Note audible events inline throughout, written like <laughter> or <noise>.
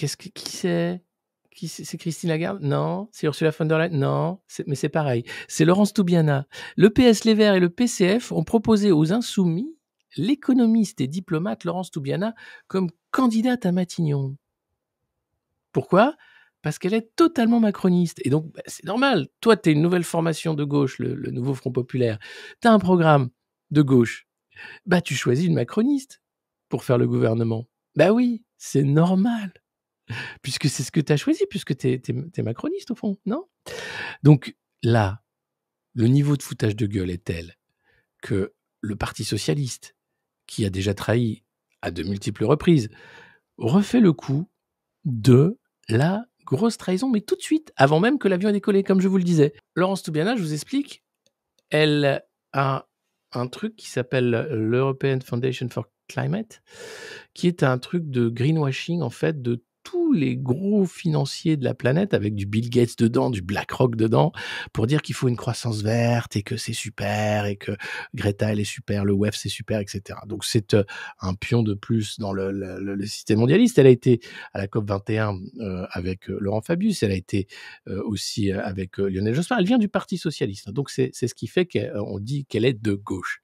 Qu'est-ce qui c'est c'est Christine Lagarde Non. C'est Ursula von der Leyen Non. Mais c'est pareil. C'est Laurence Toubiana. Le PS Les Verts et le PCF ont proposé aux Insoumis l'économiste et diplomate Laurence Toubiana comme candidate à Matignon. Pourquoi Parce qu'elle est totalement macroniste. Et donc, bah, c'est normal. Toi, tu es une nouvelle formation de gauche, le, nouveau Front Populaire. Tu as un programme de gauche. Bah, tu choisis une macroniste pour faire le gouvernement. Bah oui, c'est normal puisque c'est ce que tu as choisi, puisque tu es, macroniste au fond, non Donc là, le niveau de foutage de gueule est tel que le Parti socialiste, qui a déjà trahi à de multiples reprises, refait le coup de la grosse trahison, mais tout de suite, avant même que l'avion ait décollé, comme je vous le disais. Laurence Toubiana, je vous explique, elle a un truc qui s'appelle l'European Foundation for Climate, qui est un truc de greenwashing, en fait, de les gros financiers de la planète, avec du Bill Gates dedans, du BlackRock dedans, pour dire qu'il faut une croissance verte et que c'est super et que Greta, elle est super, le WEF, c'est super, etc. Donc c'est euh, un pion de plus dans le, système mondialiste. Elle a été à la COP21 euh, avec euh, Laurent Fabius, elle a été aussi avec Lionel Jospin, elle vient du Parti Socialiste. Donc c'est ce qui fait qu'on dit qu'elle est de gauche.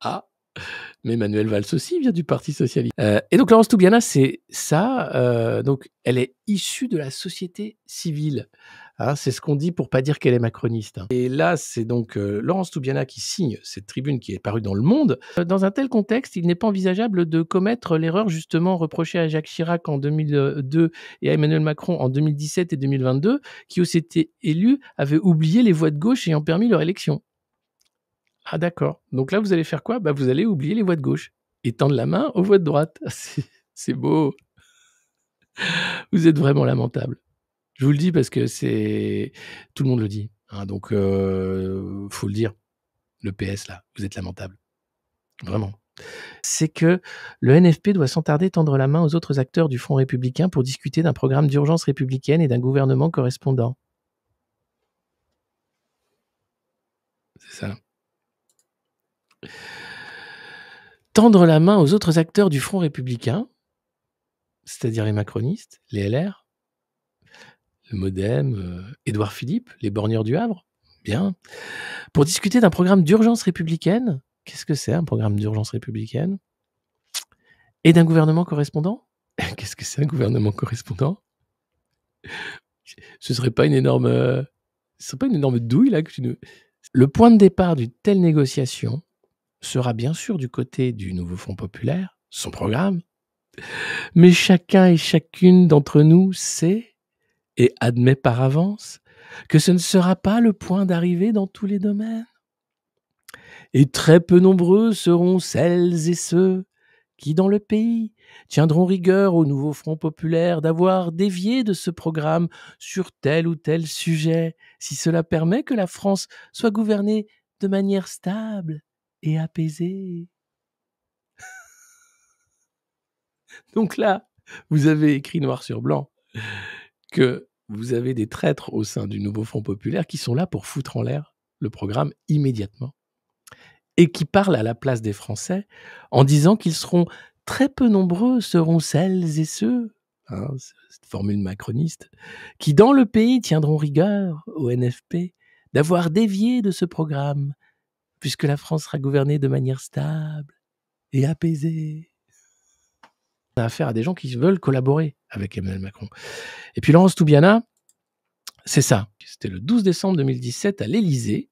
Ah, Emmanuel Valls aussi vient du Parti Socialiste. Euh, et donc Laurence Toubiana, c'est ça. Euh, donc elle est issue de la société civile. Hein, c'est ce qu'on dit pour pas dire qu'elle est macroniste. Hein. Et là, c'est donc euh, Laurence Toubiana qui signe cette tribune qui est parue dans Le Monde. Dans un tel contexte, il n'est pas envisageable de commettre l'erreur justement reprochée à Jacques Chirac en 2002 et à Emmanuel Macron en 2017 et 2022, qui, au s'étaient élus, avaient oublié les voix de gauche ayant permis leur élection. Ah d'accord. Donc là, vous allez faire quoi bah, Vous allez oublier les voix de gauche et tendre la main aux voix de droite. <laughs> Ah, c'est beau. <laughs> Vous êtes vraiment lamentable. Je vous le dis parce que c'est tout le monde le dit. Hein, donc euh, faut le dire. Le PS là, vous êtes lamentable. Vraiment. C'est que le NFP doit sans tarder tendre la main aux autres acteurs du Front républicain pour discuter d'un programme d'urgence républicaine et d'un gouvernement correspondant. C'est ça. tendre la main aux autres acteurs du Front républicain, c'est-à-dire les macronistes, les LR, le Modem, euh, Édouard Philippe, les borgneurs du Havre, bien, pour discuter d'un programme d'urgence républicaine. Qu'est-ce que c'est un programme d'urgence républicaine Et d'un gouvernement correspondant <laughs> Qu'est-ce que c'est un gouvernement correspondant Ce serait pas une énorme, euh, serait pas une énorme douille là que tu Le point de départ d'une telle négociation, sera bien sûr du côté du nouveau Front populaire, son programme, mais chacun et chacune d'entre nous sait et admet par avance que ce ne sera pas le point d'arrivée dans tous les domaines. Et très peu nombreux seront celles et ceux qui, dans le pays, tiendront rigueur au nouveau Front populaire d'avoir dévié de ce programme sur tel ou tel sujet, si cela permet que la France soit gouvernée de manière stable et apaisé. <laughs> Donc là, vous avez écrit noir sur blanc que vous avez des traîtres au sein du nouveau Front populaire qui sont là pour foutre en l'air le programme immédiatement et qui parlent à la place des Français en disant qu'ils seront très peu nombreux, seront celles et ceux, hein, cette formule macroniste, qui dans le pays tiendront rigueur au NFP d'avoir dévié de ce programme puisque la France sera gouvernée de manière stable et apaisée. On a affaire à des gens qui veulent collaborer avec Emmanuel Macron. Et puis Laurence Toubiana, c'est ça. C'était le 12 décembre 2017 à l'Élysée,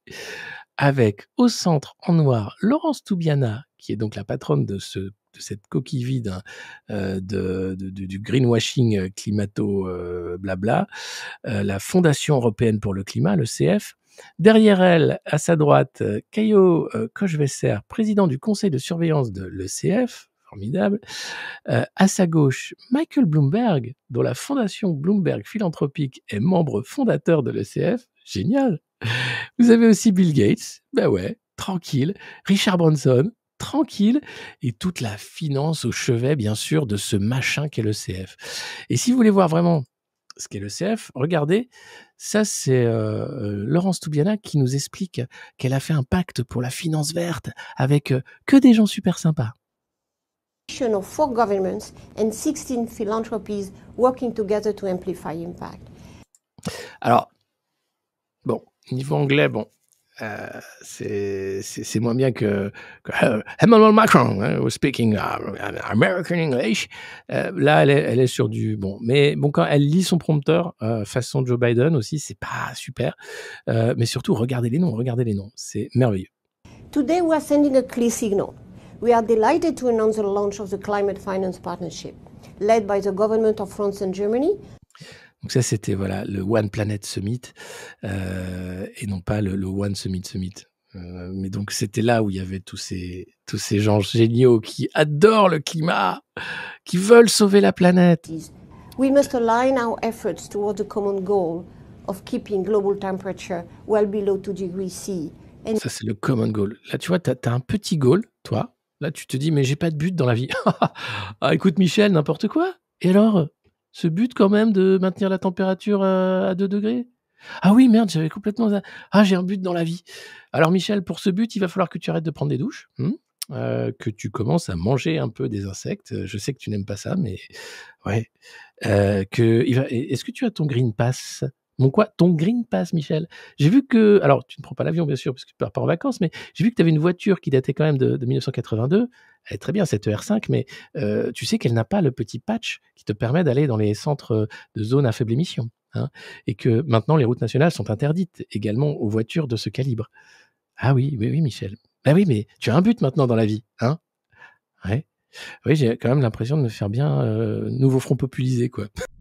avec au centre en noir Laurence Toubiana, qui est donc la patronne de ce cette coquille vide hein, euh, du greenwashing euh, climato-blabla, euh, la Fondation européenne pour le climat, le CF, Derrière elle, à sa droite, euh, Caio Kochvesser, euh, président du conseil de surveillance de l'ECF, formidable. Euh, à sa gauche, Michael Bloomberg, dont la fondation Bloomberg Philanthropique est membre fondateur de l'ECF. Génial. Vous avez aussi Bill Gates, ben ouais, tranquille. Richard Branson, tranquille. Et toute la finance au chevet, bien sûr, de ce machin qu'est l'ECF. Et si vous voulez voir vraiment ce qu'est le CF. Regardez, ça c'est euh, euh, Laurence Toubiana qui nous explique qu'elle a fait un pacte pour la finance verte avec euh, que des gens super sympas. Alors, bon, niveau anglais, bon, euh, c'est moins bien que, euh, Emmanuel Macron, hein, speaking uh, American English. Euh, là, elle est, sur du bon. Mais bon, quand elle lit son prompteur, façon Joe Biden aussi, c'est pas super. mais surtout, regardez les noms, regardez les noms. C'est merveilleux. Today, we are sending a clear signal. We are delighted to announce the launch of the Climate Finance Partnership, led by the government of France and Germany. Donc ça, c'était voilà le One Planet Summit euh, et non pas le, One Summit Summit. Euh, mais donc c'était là où il y avait tous ces tous ces gens géniaux qui adorent le climat, qui veulent sauver la planète. We must align our efforts the common goal of keeping global temperature well below 2 Ça c'est le common goal. Là tu vois, tu as, as un petit goal, toi. Là tu te dis mais j'ai pas de but dans la vie. <laughs> ah écoute Michel, n'importe quoi. Et alors ce but quand même de maintenir la température euh, à 2 degrés Ah oui, merde, j'avais complètement... Ah, j'ai un but dans la vie. Alors Michel, pour ce but, il va falloir que tu arrêtes de prendre des douches, hmm euh, que tu commences à manger un peu des insectes. Euh, je sais que tu n'aimes pas ça, mais ouais. Est-ce que tu as ton Green Pass mon quoi Ton Green Pass, Michel. J'ai vu que. Alors, tu ne prends pas l'avion, bien sûr, parce que tu pars pas en vacances, mais j'ai vu que tu avais une voiture qui datait quand même de, 1982. Elle est très bien, cette e R5, mais euh, tu sais qu'elle n'a pas le petit patch qui te permet d'aller dans les centres euh, de zones à faible émission. Hein, et que maintenant, les routes nationales sont interdites également aux voitures de ce calibre. Ah oui, oui, oui, Michel. Ben oui, mais tu as un but maintenant dans la vie, hein ouais. Oui, j'ai quand même l'impression de me faire bien euh, nouveau front populisé, quoi. <laughs>